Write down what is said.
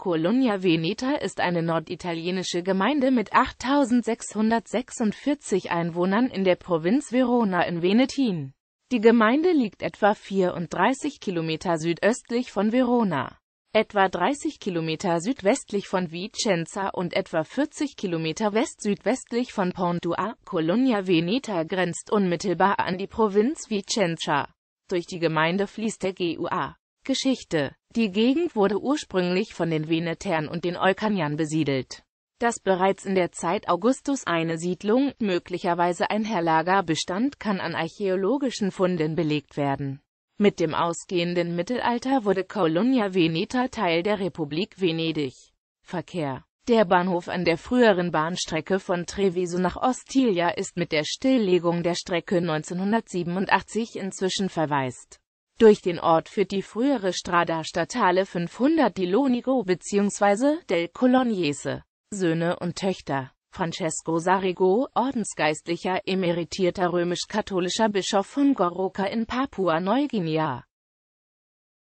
Colonia Veneta ist eine norditalienische Gemeinde mit 8646 Einwohnern in der Provinz Verona in Venetin. Die Gemeinde liegt etwa 34 Kilometer südöstlich von Verona, etwa 30 Kilometer südwestlich von Vicenza und etwa 40 Kilometer west-südwestlich von Pontua. Colonia Veneta grenzt unmittelbar an die Provinz Vicenza. Durch die Gemeinde fließt der GUA. Geschichte die Gegend wurde ursprünglich von den Venetern und den Eukanian besiedelt. Dass bereits in der Zeit Augustus eine Siedlung, möglicherweise ein Herrlager bestand, kann an archäologischen Funden belegt werden. Mit dem ausgehenden Mittelalter wurde Colonia Veneta Teil der Republik Venedig. Verkehr Der Bahnhof an der früheren Bahnstrecke von Treviso nach Ostiglia ist mit der Stilllegung der Strecke 1987 inzwischen verwaist. Durch den Ort führt die frühere Strada Statale 500 di Lonigo bzw. del Colognese. Söhne und Töchter Francesco Sarigo, Ordensgeistlicher, emeritierter römisch-katholischer Bischof von Goroka in Papua-Neuguinea